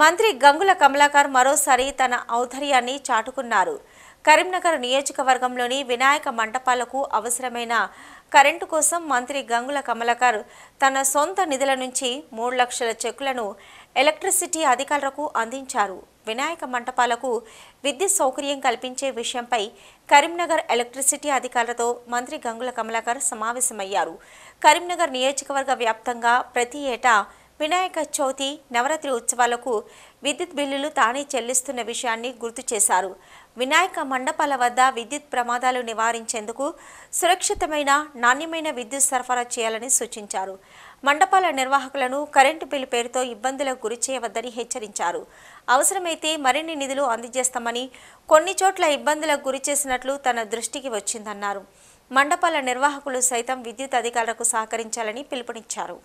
మంత్రి గంగుల కమలాకర్ మరోసారి తన ఔదర్యాన్ని చాటుకున్నారు కరీంనగర్ నియోజకవర్గంలోని వినాయక మంటపాలకు అవసరమైన కరెంటు కోసం మంత్రి గంగుల కమలాకర్ తన సొంత నిధుల నుంచి మూడు లక్షల చెక్కులను ఎలక్ట్రిసిటీ అధికారులకు అందించారు వినాయక మంటపాలకు విద్యుత్ సౌకర్యం కల్పించే విషయంపై కరీంనగర్ ఎలక్ట్రిసిటీ అధికారులతో మంత్రి గంగుల కమలాకర్ సమావేశమయ్యారు కరీంనగర్ నియోజకవర్గ వ్యాప్తంగా ప్రతి ఏటా వినాయక చవితి నవరాత్రి ఉత్సవాలకు విద్యుత్ బిల్లులు తానే చెల్లిస్తున్న విషయాన్ని గుర్తు చేశారు వినాయక మండపాల వద్ద విద్యుత్ ప్రమాదాలు నివారించేందుకు సురక్షితమైన నాణ్యమైన విద్యుత్ సరఫరా చేయాలని సూచించారు మండపాల నిర్వాహకులను కరెంటు బిల్లు పేరుతో ఇబ్బందులకు గురి చేయవద్దని హెచ్చరించారు అవసరమైతే మరిన్ని నిధులు అందజేస్తామని కొన్ని చోట్ల ఇబ్బందులకు గురి చేసినట్లు తన దృష్టికి వచ్చిందన్నారు మండపాల నిర్వాహకులు సైతం విద్యుత్ అధికారులకు సహకరించాలని పిలుపునిచ్చారు